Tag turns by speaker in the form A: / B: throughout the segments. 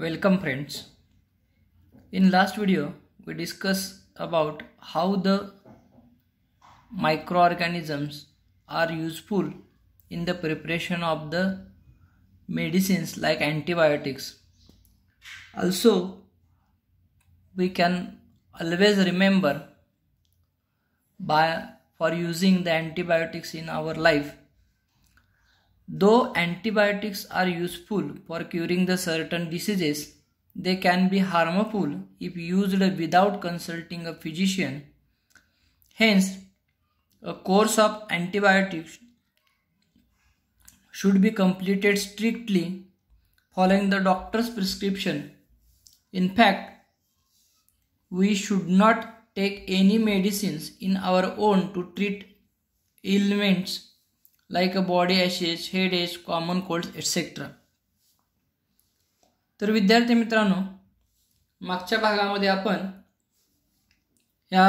A: Welcome friends. In last video we discussed about how the microorganisms are useful in the preparation of the medicines like antibiotics. Also we can always remember by for using the antibiotics in our life Though antibiotics are useful for curing the certain diseases, they can be harmful if used without consulting a physician. Hence, a course of antibiotics should be completed strictly following the doctor's prescription. In fact, we should not take any medicines in our own to treat ailments like a body aches headache common cold etcetera तर विद्यार्थी मित्रांनो मागच्या भागामध्ये आपण या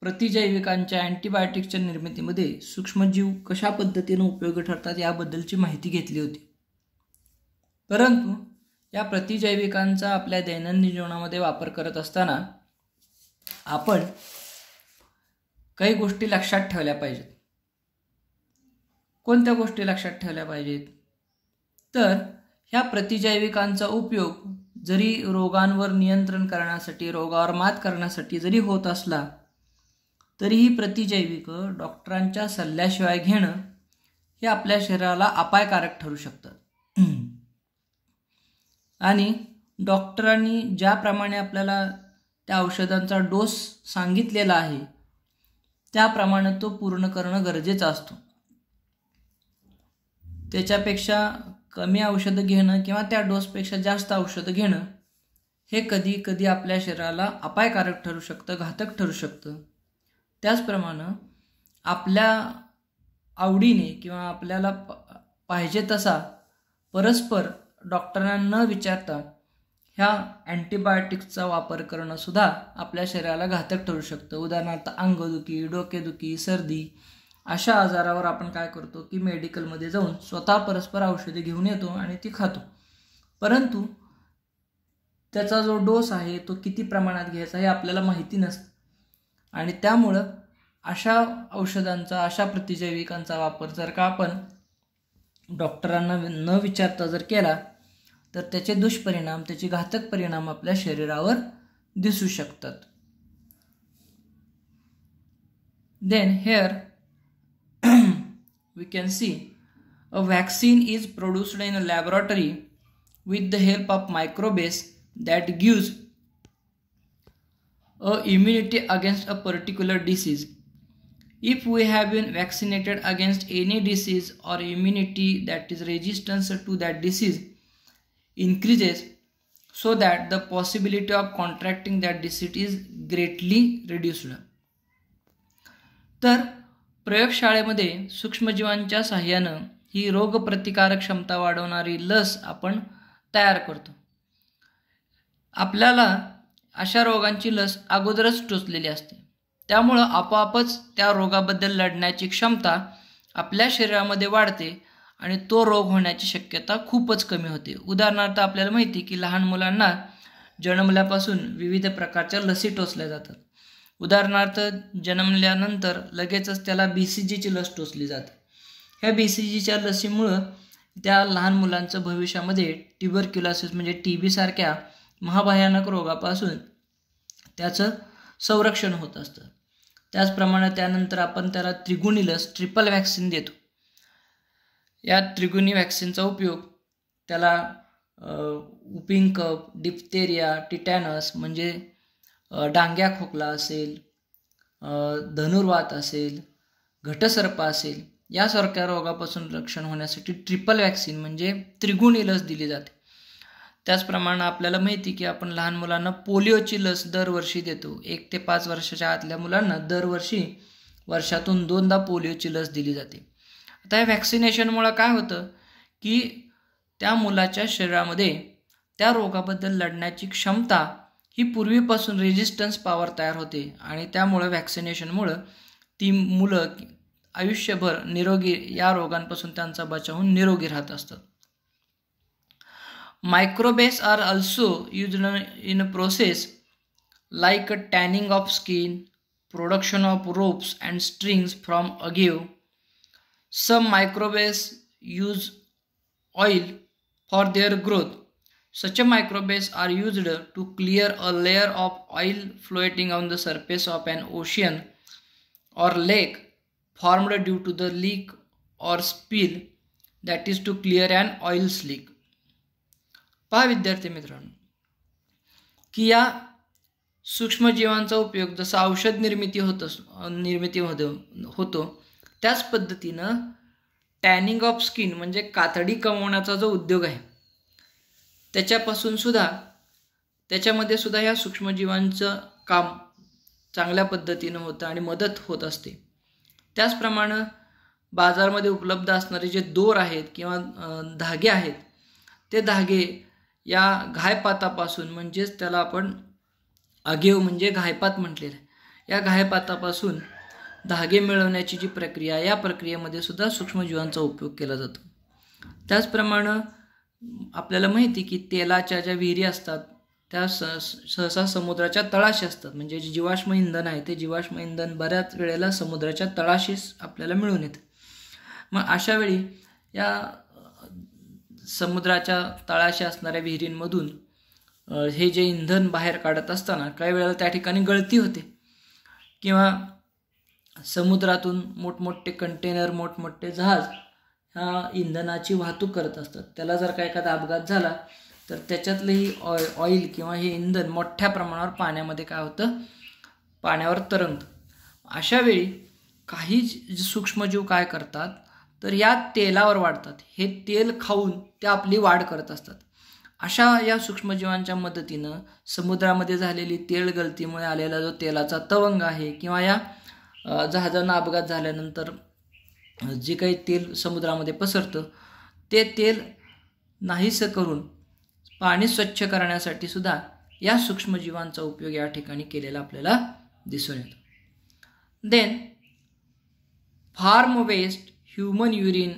A: प्रतिजैविकांच्या अँटीबायोटिक्सच्या निर्मितीमध्ये सूक्ष्मजीव कशा पद्धतीनं उपयोगी ठरतात याबद्दलची माहिती घेतली होती परंतु या प्रतिजैविकांचा आपल्या दैनंदिन जीवनामध्ये वापर करत असताना आपण काही गोष्टी लक्षात ठेवल्या पाहिजेत कोणत्या गोष्टी लक्षात ठेवल्या पाहिजेत तर ह्या प्रतिजैविकांचा उपयोग जरी रोगांवर नियंत्रण करण्यासाठी रोगावर मात करण्यासाठी जरी होत असला तरीही प्रतिजैविक डॉक्टरांच्या सल्ल्याशिवाय घेणं हे आपल्या शरीराला अपायकारक ठरू शकतं आणि डॉक्टरांनी ज्याप्रमाणे आपल्याला त्या औषधांचा डोस सांगितलेला आहे त्याप्रमाणे तो पूर्ण करणं गरजेचं असतो त्याच्यापेक्षा कमी औषधं घेणं किंवा त्या डोसपेक्षा जास्त औषधं घेणं हे कधी कधी आपल्या शरीराला अपायकारक ठरू शकतं घातक ठरू शकतं त्याचप्रमाणे आपल्या आवडीने किंवा आपल्याला पाहिजे तसा परस्पर डॉक्टरांना न विचारता ह्या अँटीबायोटिक्सचा वापर करणंसुद्धा आपल्या शरीराला घातक ठरू शकतं उदाहरणार्थ अंगदुखी डोकेदुखी सर्दी अशा आजारावर आपण काय करतो की मेडिकलमध्ये जाऊन स्वतः परस्पर औषधे घेऊन येतो आणि ती खातो परंतु त्याचा जो डोस आहे तो किती प्रमाणात घ्यायचा हे आपल्याला माहिती नसतं आणि त्यामुळं अशा औषधांचा अशा प्रतिजैविकांचा वापर जर का आपण डॉक्टरांना न विचारता जर केला तर त्याचे दुष्परिणाम त्याचे घातक परिणाम आपल्या शरीरावर दिसू शकतात then here we can see a vaccine is produced in a laboratory with the help of microbes that gives a immunity against a particular disease. If we have been vaccinated against any disease or immunity that is resistance to that disease increases so that the possibility of contracting that disease is greatly reduced. तर प्रयोगशाळेमध्ये सूक्ष्मजीवांच्या सहाय्यानं ही रोगप्रतिकारक क्षमता वाढवणारी लस आपण तयार करतो आपल्याला अशा रोगांची लस अगोदरच टोचलेली असते त्यामुळं आपोआपच त्या रोगाबद्दल लढण्याची क्षमता आपल्या शरीरामध्ये वाढते आणि तो रोग होण्याची शक्यता खूपच कमी होते उदाहरणार्थ आपल्याला माहिती की लहान मुलांना जन्मल्यापासून विविध प्रकारच्या लसी टोचल्या जातात उदाहरणार्थ जन्मल्यानंतर लगेचच त्याला बी सी जीची लस टोचली जाते ह्या बी सी जीच्या लसीमुळं त्या लहान मुलांचं भविष्यामध्ये टिबर क्युलासिस म्हणजे टी सारख्या महाभयानक रोगापासून त्याचं संरक्षण होत असतं त्याचप्रमाणे त्यानंतर आपण त्याला त्रिगुणी लस ट्रिपल व्हॅक्सिन देतो या त्रिगुणी वॅक्सिनचा उपयोग त्याला उपिंग कप डिप्थेरिया टिटॅनस म्हणजे डांग्या खोकला असेल धनुर्वात असेल घटसर्प असेल यासारख्या रोगापासून रक्षण होण्यासाठी ट्रिपल वॅक्सिन म्हणजे त्रिगुणी लस दिली जाते त्याचप्रमाणे आपल्याला माहिती की आपण लहान मुलांना पोलिओची लस दरवर्षी देतो एक ते पाच वर्षाच्या आतल्या मुलांना दरवर्षी वर्षातून दोनदा पोलिओची लस दिली जाते आता या व्हॅक्सिनेशनमुळं काय होतं की त्या मुलाच्या शरीरामध्ये त्या रोगाबद्दल लढण्याची क्षमता ही पूर्वीपासून रेजिस्टन्स पॉवर तयार होते आणि त्यामुळं व्हॅक्सिनेशनमुळं ती मुलं आयुष्यभर निरोगी या रोगांपासून त्यांचा बचावून निरोगी राहत असतात microbes are also use in a process like a tanning of skin production of ropes and strings from agave some microbes use oil for their growth such a microbes are used to clear a layer of oil floating on the surface of an ocean or lake formed due to the leak or spill that is to clear an oil slick पहा विद्यार्थी मित्रांनो की या सूक्ष्मजीवांचा उपयोग जसा औषध निर्मिती होत निर्मिती होतो त्याच पद्धतीनं टॅनिंग ऑफ स्किन म्हणजे कातडी कमवण्याचा जो उद्योग आहे त्याच्यापासून सुद्धा त्याच्यामध्ये सुद्धा या सूक्ष्मजीवांचं काम चांगल्या पद्धतीनं होतं आणि मदत होत असते त्याचप्रमाणे बाजारमध्ये उपलब्ध असणारे जे दोर आहेत किंवा धागे आहेत ते धागे या घायपातापासून म्हणजेच त्याला आपण आघेव म्हणजे घायपात म्हटलेलं या घायपातापासून धागे मिळवण्याची जी प्रक्रिया या प्रक्रियेमध्ये सुद्धा सूक्ष्मजीवांचा उपयोग केला जातो त्याचप्रमाणे आपल्याला माहिती की तेलाच्या ज्या विहिरी असतात त्या स सहसा समुद्राच्या तळाशी असतात म्हणजे जे जीवाश्म इंधन आहे ते जीवाश्म इंधन बऱ्याच वेळेला समुद्राच्या तळाशीच आपल्याला मिळून येतं मग अशा वेळी या समुद्राच्या तळाशी असणाऱ्या विहिरींमधून हे जे इंधन बाहेर काढत असताना काही वेळेला त्या ठिकाणी गळती होते किंवा समुद्रातून मोठमोठे कंटेनर मोठमोठे जहाज ह्या इंधनाची वाहतूक करत असतात त्याला जर का एखादा अपघात झाला तर त्याच्यातलंही ऑय ऑइल किंवा हे इंधन मोठ्या प्रमाणावर पाण्यामध्ये काय होतं पाण्यावर अशा अशावेळी काही सूक्ष्मजीव काय करतात तर या तेलावर वाढतात हे तेल खाऊन ते आपली वाढ करत असतात अशा या सूक्ष्मजीवांच्या मदतीनं समुद्रामध्ये झालेली तेल गळतीमुळे आलेला जो तेलाचा तवंग आहे किंवा या जहाजांना अपघात झाल्यानंतर जे काही तेल समुद्रामध्ये पसरतं ते तेल नाहीसं करून पाणी स्वच्छ करण्यासाठी सुद्धा या सूक्ष्मजीवांचा उपयोग या ठिकाणी केलेला आपल्याला दिसून येतो then farm waste human urine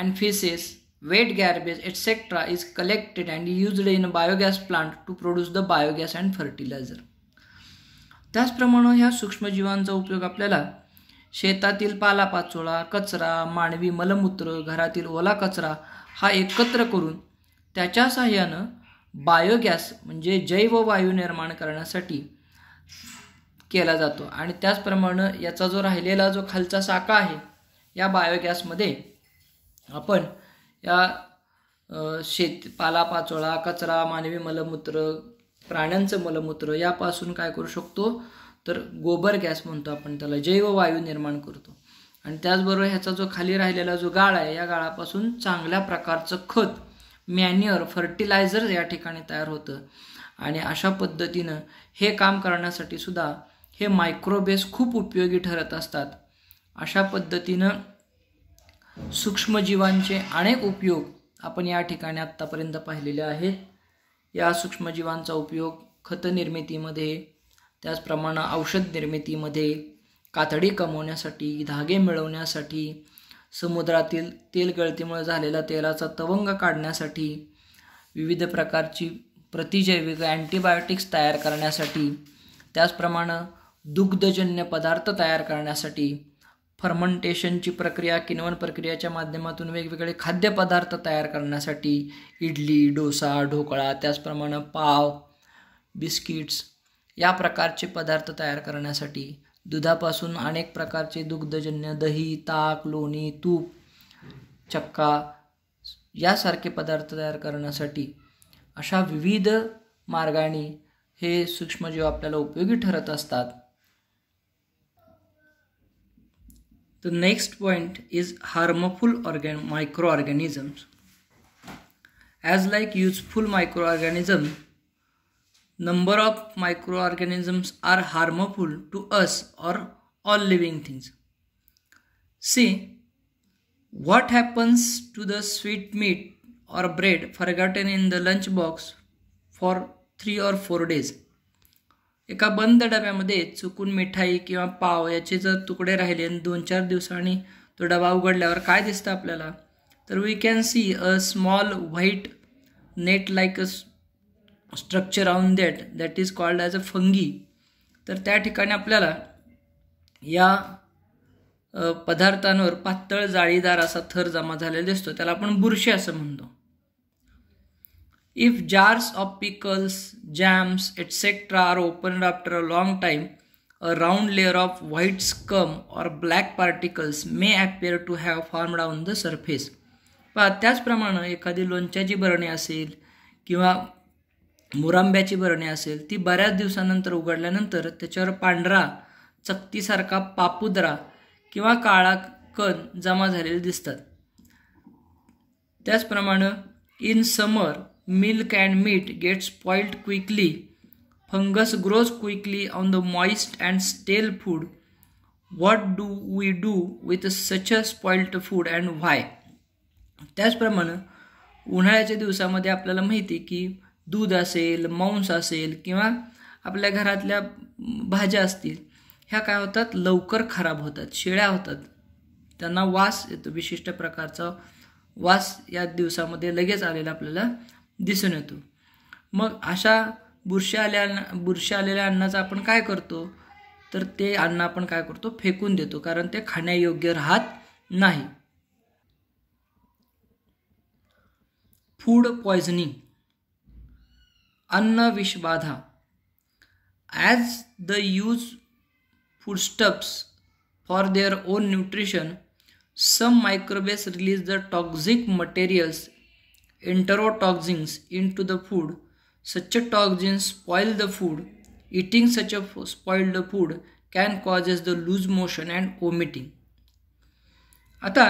A: and faeces wet garbage etcetera is collected and used in biogas plant to produce the biogas and fertiliser त्याचप्रमाणे ह्या सूक्ष्मजीवांचा उपयोग आपल्याला शेतातील पालापाचोळा कचरा मानवी मलमूत्र घरातील ओला कचरा हा एकत्र एक करून त्याच्या साह्यानं बायोगॅस म्हणजे जैव वायू निर्माण करण्यासाठी केला जातो आणि त्याचप्रमाणे याचा जो राहिलेला जो खालचा साका आहे या बायोगॅसमध्ये आपण या शेत पालापाचोळा कचरा मानवी मलमूत्र प्राण्यांचं मलमूत्र यापासून काय करू शकतो तर गोबर गॅस म्हणतो आपण त्याला जैव वायू निर्माण करतो आणि त्याचबरोबर ह्याचा जो खाली राहिलेला जो गाळ आहे या गाळापासून चांगल्या प्रकारचं खत मॅन्युअर फर्टिलायझर या ठिकाणी तयार होतं आणि अशा पद्धतीनं हे काम करण्यासाठी सुद्धा हे मायक्रोबेस खूप उपयोगी ठरत असतात अशा पद्धतीनं सूक्ष्मजीवांचे अनेक उपयोग आपण या ठिकाणी आत्तापर्यंत पाहिलेले आहेत या सूक्ष्मजीवांचा उपयोग खतनिर्मितीमध्ये त्याचप्रमाणे औषध निर्मितीमध्ये कातडी कमवण्यासाठी धागे मिळवण्यासाठी समुद्रातील तेलगळतीमुळे झालेला तेलाचा तवंग काढण्यासाठी विविध प्रकारची प्रतिजैविक अँटीबायोटिक्स तयार करण्यासाठी त्याचप्रमाणे दुग्धजन्य पदार्थ तयार करण्यासाठी फर्मंटेशनची प्रक्रिया किनवण प्रक्रियेच्या माध्यमातून वेगवेगळे खाद्यपदार्थ तयार करण्यासाठी इडली डोसा ढोकळा त्याचप्रमाणे पाव बिस्किट्स या प्रकारचे पदार्थ तयार करण्यासाठी दुधापासून अनेक प्रकारचे दुग्धजन्य दही ताक लोणी तूप चक्का यासारखे पदार्थ तयार करण्यासाठी अशा विविध मार्गाने हे सूक्ष्मजीव आपल्याला उपयोगी ठरत असतात the next point is harmful organ micro organisms as like useful micro organism number of micro organisms are harmful to us or all living things see what happens to the sweet meat or bread forgotten in the lunch box for three or four days एका बंद डब्यामध्ये चुकून मिठाई किंवा पाव याचे जर तुकडे राहिले आणि दोन चार दिवसांनी तो डबा उघडल्यावर काय दिसतं आपल्याला तर we can see a small white net like a structure on that that is called as a fungi तर त्या ठिकाणी आपल्याला या पदार्थांवर पातळ जाळीदार असा थर जमा झालेला दिसतो त्याला आपण बुरशी असं म्हणतो if jars of pickles jams etcetera are open after a long time a round layer of white scum or black particles may appear to have formed on the surface पण त्याचप्रमाणे एखादी लोणच्याची भरणी असेल किंवा मुरांब्याची भरणी असेल ती बऱ्याच दिवसानंतर उघडल्यानंतर त्याच्यावर पांढरा चकतीसारखा पापुद्रा किंवा काळा कण जमा झालेले दिसतात त्याचप्रमाणे in summer milk and meat get spoiled quickly fungus grows quickly on the moist and stale food what do we do with such a spoiled food and why त्याचप्रमाणे उन्हाळ्याच्या दिवसामध्ये आपल्याला माहिती की दूध असेल मांस असेल किंवा आपल्या घरातल्या भाज्या असतील ह्या काय होतात लवकर खराब होतात शेळ्या होतात त्यांना वास येतो विशिष्ट प्रकारचा वास या दिवसामध्ये लगेच आलेला आपल्याला दिसून येतो मग अशा बुरशी आल्या बुरशी आलेल्या अन्नाचं आपण काय करतो तर ते अन्न आपण काय करतो फेकून देतो कारण ते खाण्यायोग्य राहत नाही फूड पॉयझनिंग अन्न विषबाधा as the use foodstuffs for their own nutrition some microbes release the toxic materials enterotoxins into the food such a toxins spoil the food eating such spoiled the food can causes the loose motion and vomiting आता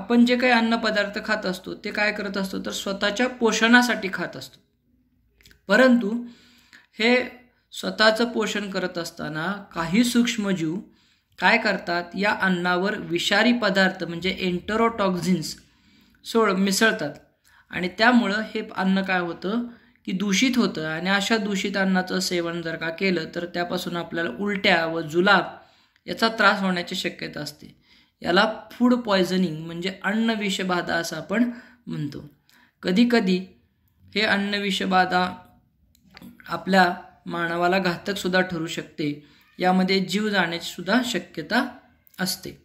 A: आपण जे काही अन्न पदार्थ खात असतो ते काय करत असतो तर स्वतःच्या पोषणासाठी खात असतो परंतु हे स्वतःचं पोषण करत असताना काही सूक्ष्मजीव काय करतात या अन्नावर विषारी पदार्थ म्हणजे एन्टरोटॉक्झिन्स सोड मिसळतात आणि त्यामुळं हे अन्न काय होतं की दूषित होतं आणि अशा दूषित अन्नाचं सेवन जर का केलं तर त्यापासून आपल्याला उलट्या व जुलाब याचा त्रास होण्याची शक्यता असते याला फूड पॉयझनिंग म्हणजे अन्न विषबाधा असं आपण म्हणतो कधीकधी हे अन्न विषबाधा आपल्या मानवाला घातकसुद्धा ठरू शकते यामध्ये जीव जाण्याची सुद्धा शक्यता असते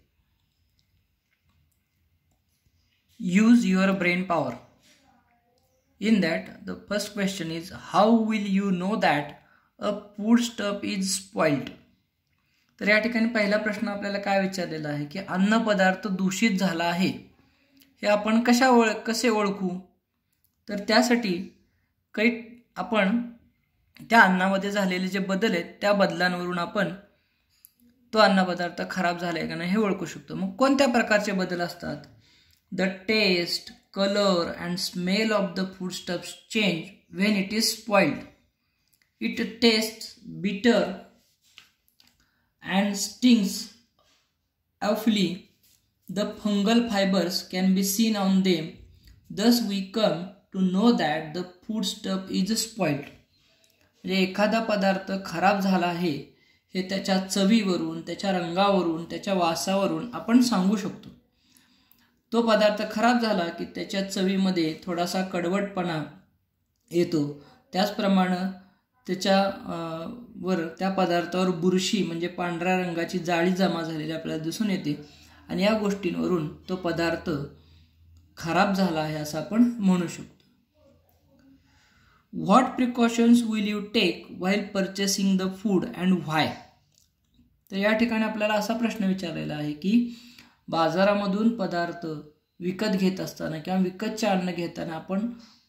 A: use your brain power in that the first question is how will you know that a foodstuff is spoiled तर या ठिकाणी पहिला प्रश्न आपल्याला काय विचारलेला आहे की अन्न पदार्थ दूषित झाला आहे हे आपण कशा ओळ कसे ओळखू तर त्यासाठी काही आपण त्या अन्नामध्ये झालेले जे बदल आहेत त्या बदलांवरून आपण तो अन्नपदार्थ खराब झाला आहे का नाही हे ओळखू शकतो मग कोणत्या प्रकारचे बदल असतात the taste colour and smell of the foodstuffs change when it is spoiled it taste bitter and stinks awfully the fungal fibres can be seen on them thus we come to know that the food foodstuff is spoiled म्हणजे एखादा पदार्थ खराब झाला आहे हे त्याच्या चवीवरून त्याच्या रंगावरून त्याच्या वासावरून आपण सांगू शकतो तो पदार्थ खराब झाला की त्याच्या चवीमध्ये थोडासा कडवटपणा येतो त्याचप्रमाणे त्याच्या वर त्या पदार्थावर बुरशी म्हणजे पांढऱ्या रंगाची जाळी जमा झालेली आपल्याला दिसून येते आणि या गोष्टींवरून तो पदार्थ खराब झाला आहे असं आपण म्हणू शकतो what precautions will you take while purchasing the food and why तर या ठिकाणी आपल्याला असा प्रश्न विचारलेला आहे की बाजारामधून पदार्थ विकत घेत असताना किंवा विकतचे अन्न घेताना आपण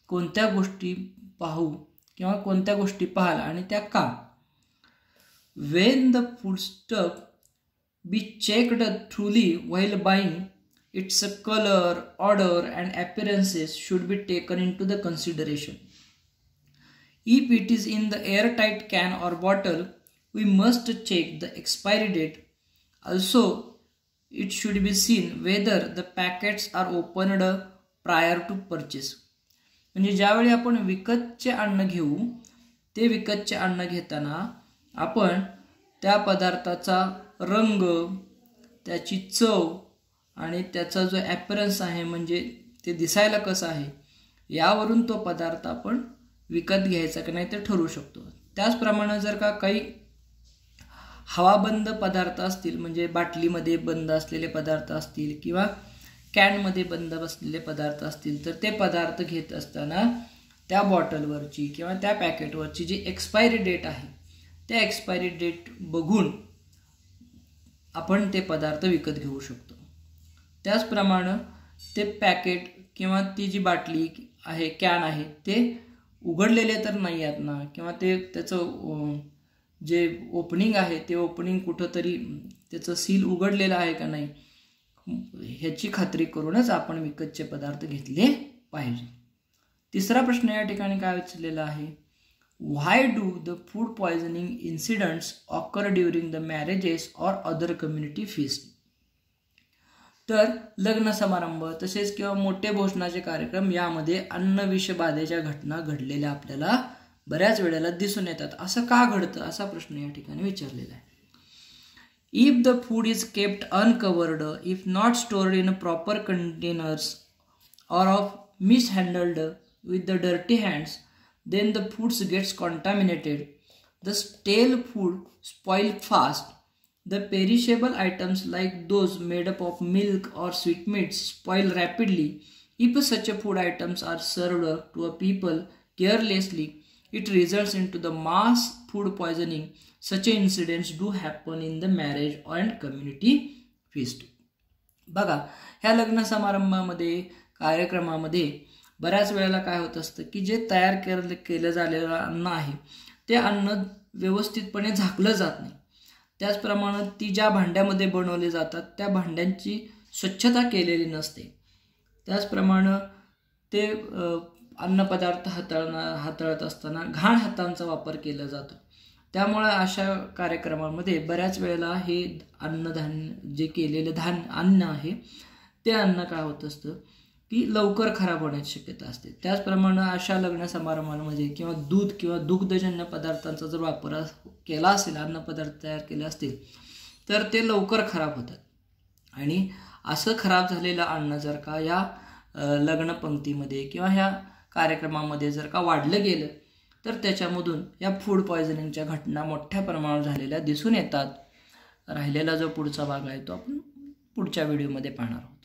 A: कोणत्या गोष्टी पाहू किंवा कोणत्या गोष्टी पाहाल आणि त्या का Wien the food stuff be checked thoroughly while buying its a colour odour and appearances should be taken into the consideration If it is in the airtight can or bottle, we must check the expiry date. Also, it should be seen whether the packets are opened prior to purchase. म्हणजे ज्यावेळी आपण विकतचे अन्न घेऊ ते विकतचे अन्न घेताना आपण त्या पदार्थाचा रंग त्याची चव आणि त्याचा जो ॲपरन्स आहे म्हणजे ते दिसायला कसं आहे यावरून तो पदार्थ आपण विकत घ्यायचा का नाही ते ठरवू शकतो त्याचप्रमाणे जर का काही हवाबंद पदार्थ असतील म्हणजे बाटलीमध्ये बंद असलेले पदार्थ असतील किंवा कॅनमध्ये बंद बसलेले पदार्थ असतील तर ते पदार्थ घेत असताना त्या बॉटलवरची किंवा त्या पॅकेटवरची जी एक्सपायरी डेट आहे त्या एक्सपायरी डेट बघून आपण ते पदार्थ विकत घेऊ शकतो त्याचप्रमाणे ते पॅकेट किंवा ती जी बाटली आहे कॅन आहे ते उघडलेले तर नाही आहेत ना किंवा ते त्याचं जे ओपनिंग आहे ते ओपनिंग कुठंतरी त्याचं सील उघडलेलं आहे का नाही ह्याची खात्री करूनच आपण विकतचे पदार्थ घेतले पाहिजे तिसरा प्रश्न या ठिकाणी काय विचारलेला आहे why do the food poisoning incidents occur during the marriages or other community feast तर लग्न समारंभ तसेच किंवा मोठे भोजनाचे कार्यक्रम यामध्ये अन्न विषबाधेच्या घटना घडलेल्या आपल्याला बऱ्याच वेळेला दिसून येतात असं का घडतं असा प्रश्न या ठिकाणी विचारलेला आहे if the food is kept uncovered if not stored in proper containers or of mishandled with the dirty hands then the foods gets contaminated the stale food spoil fast The perishable items like those made up of milk or sweetmeats spoil rapidly if such food items are served to a people carelessly. It results into the mass food poisoning. Such incidents do happen in the marriage and community feast. बघा ह्या लग्न समारंभामध्ये कार्यक्रमामध्ये बऱ्याच वेळेला काय होत असतं की जे तयार केलं केलं झालेलं अन्न आहे ते अन्न व्यवस्थितपणे झाकलं जात नाही त्याचप्रमाणे ती ज्या भांड्यामध्ये बनवली जातात त्या भांड्यांची स्वच्छता केलेली नसते त्याचप्रमाणे ते अन्नपदार्थ हाताळणार हाताळत असताना घाण हातांचा वापर केला जातो त्यामुळे अशा कार्यक्रमामध्ये बऱ्याच वेळेला हे अन्नधान्य जे केलेलं धान्य अन्न आहे ते अन्न काय होत असतं ती लवकर खराब होण्याची शक्यता असते त्याचप्रमाणे अशा लग्न समारंभांमध्ये म्हणजे किंवा दूध किंवा दुग्धजन्य पदार्थांचा जर वापर केला असेल अन्नपदार्थ तयार केले असतील तर ते लवकर खराब होतात आणि असं खराब झालेलं अन्न जर का या लग्न पंक्तीमध्ये किंवा ह्या कार्यक्रमामध्ये जर का वाढलं गेलं तर त्याच्यामधून या फूड पॉयझनिंगच्या घटना मोठ्या प्रमाणावर झालेल्या दिसून येतात राहिलेला जो पुढचा भाग आहे तो आपण पुढच्या व्हिडिओमध्ये पाहणार आहोत